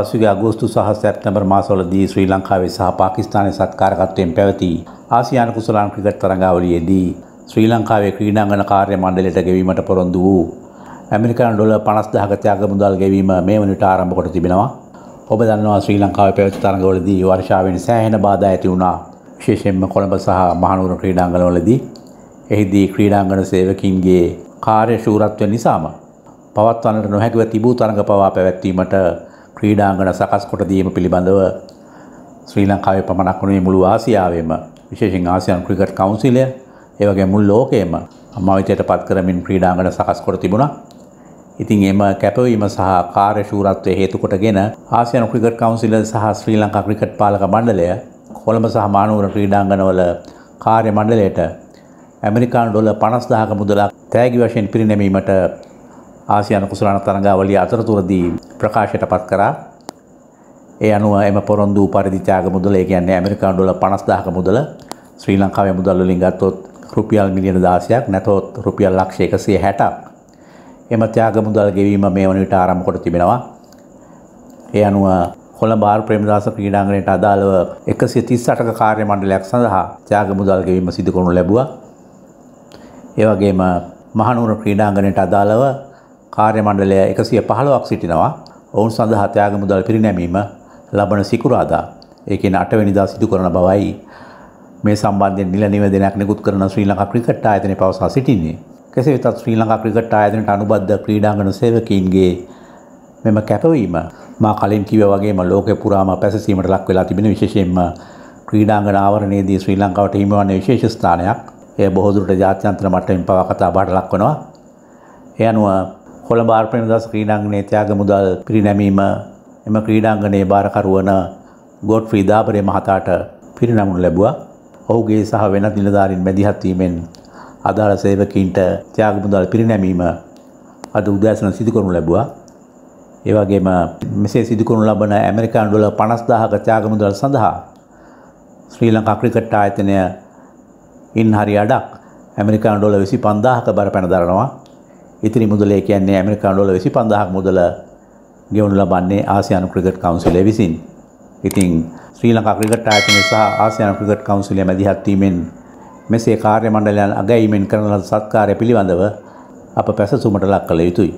පසුගේ අගෝස්තු සහ සැප්තැම්බර් මාසවලදී ශ්‍රී ලංකාවේ සහ පාකිස්තානයේ සත්කාරකත්වයෙන් පැවති ආසියානු කුසලාන් ක්‍රිකට් තරඟාවලියේදී ශ්‍රී ලංකාවේ ක්‍රීඩාංගන කාර්ය මණ්ඩලයට ගෙවීමට පොරොන්දු වූ ඇමරිකානු ඩොලර් 50000ක ත්‍යාග මුදල් ගෙවීම මේ වනවිට ආරම්භ කොට තිබෙනවා. ඔබ දන්නවා ශ්‍රී ලංකාවේ පැවති තරඟවලදී වර්ෂාවෙන් සෑහෙන බාධා ඇති වුණා. විශේෂයෙන්ම කොළඹ සහ මහනුවර ක්‍රීඩාංගණවලදී එහිදී ක්‍රීඩාංගණ සේවකින්ගේ කාර්ය ශූරත්වය නිසාම පවත්වන්නට නොහැකිව තිබූ තරඟ පවා පැවැත්වීමට ක්‍රීඩාංගන සකස්කොට දීම පිළිබඳව ශ්‍රී ලංකාවේ පමණක් වුණේ මුළු ආසියාවේම විශේෂෙන් ආසියන් ක්‍රිකට් කවුන්සිලය ඒවගේ මුල් ලෝකයේම අමාවිතයට පත් කරමින් ක්‍රීඩාංගන සකස්කොට තිබුණා ඉතින් එම කැපවීම සහ කාර්යශූරත්වය හේතුකොටගෙන ආසියන ක්‍රිකට් කවුන්සිල සහ ශ්‍රී ලංකා ක්‍රිකට් පාලක මණ්ඩලය කොළඹ සහ මානුවර ක්‍රීඩාංගනවල කාර්ය මණ්ඩලයට ඇමරිකානු ඩොලර් 50000ක මුදලක් තෑගි වශයෙන් පිරිනැමීමට ආසියානු කුසලාන තරඟාවලිය අතරතුරදී ප්‍රකාශයට පත් කරා. ඒ අනුව එම පොරොන්දු පරිදි ත්‍යාග මුදල, ඒ කියන්නේ ඇමරිකානු ඩොලර් 50000ක මුදල ශ්‍රී ලංකාවේ මුදල් වලින් ගත්තොත් රුපියල් මිලියන 16ක් නැතොත් රුපියල් ලක්ෂ 160ක්. එම ත්‍යාග මුදල් ගෙවීම මේ වන විට ආරම්භ කොට තිබෙනවා. ඒ අනුව කොළඹ ආර් ප්‍රේමදාස ක්‍රීඩාංගණයට අදාළව 138ක කාර්ය මණ්ඩලයක් සඳහා ත්‍යාග මුදල් ගෙවීම සිදු කරනු ලැබුවා. ඒ වගේම මහනුවර ක්‍රීඩාංගණයට අදාළව කාර්ය මණ්ඩලය එකසිය පහළොවක් සිටිනවා ඔවුන් සඳහා ත්‍යාග මුදල් පිරිනැමීම ලබන සිකුරාදා ඒකෙන් අටවැනිදා සිදු කරන බවයි මේ සම්බන්ධයෙන් නිල නිවැදනයක් නිකුත් කරන ශ්‍රී ලංකා ක්‍රිකට් ආයතනය පවසා සිටින්නේ. කෙසේ වෙතත් ශ්‍රී ලංකා ක්‍රිකට් ආයතනයට අනුබද්ධ ක්‍රීඩාංගන සේවකීන්ගේ මෙම කැපවීම මා කලින් කිව වගේම ලෝක පුරාම පැසසීමට ලක් වෙලා තිබෙන විශේෂයෙන්ම ක්‍රීඩාංගන ආවරණයේදී ශ්‍රී ලංකාවට හිමිවන්නේ විශේෂ ස්ථානයක්. එය බොහෝ දුරට ජාත්‍යන්තර මට්ටමින් පවා කතා බහට ලක් වෙනවා. ඒ අනුව කොළඹ ආර්පණ දස ක්‍රීඩාංගණයේ ත්‍යාග මුදල් පිරිනැමීම එම ක්‍රීඩාංගණයේ භාරකරුවන ගොඩ්ෆ්‍රී දාබරේ මහතාට පිරිනමනු ලැබුවා. ඔහුගේ සහ වෙනත් නිලධාරීන් මැදිහත් වීමෙන් අදාළ සේවකීන්ට ත්‍යාග මුදල් පිරිනැමීම අද උදෑසන සිදු කරනු ලැබුවා. ඒ වගේම මෙසේ සිදු කරනු ලබන ඇමරිකානු ඩොලර් 50000ක ත්‍යාග මුදල් සඳහා ශ්‍රී ලංකා ක්‍රිකට් ආයතනය ඉන් හරි අඩක් ඇමරිකානු ඩොලර් 25000ක බර පැන දරනවා. ඉතිරි මුදලේ කියන්නේ ඇමරිකානුවල වෙසි පඳහක් මුදල ගෙවුණු ලබන්නේ ආසියානු ක්‍රිකට් කවන්සිලේ විසින්. ඉතිං ශ්‍රී ලංකා ක්‍රිකට් ආයතනය සහ ආසියානු ක්‍රිකට් කවන්සිලේ මැදිහත්වීමෙන් මෙසේ කාර්ය මණ්ඩලයන් අගැයීමෙන් කරන සත්කාරය පිළිබඳව අප පැසසුමට ලක් කළ යුතුයි.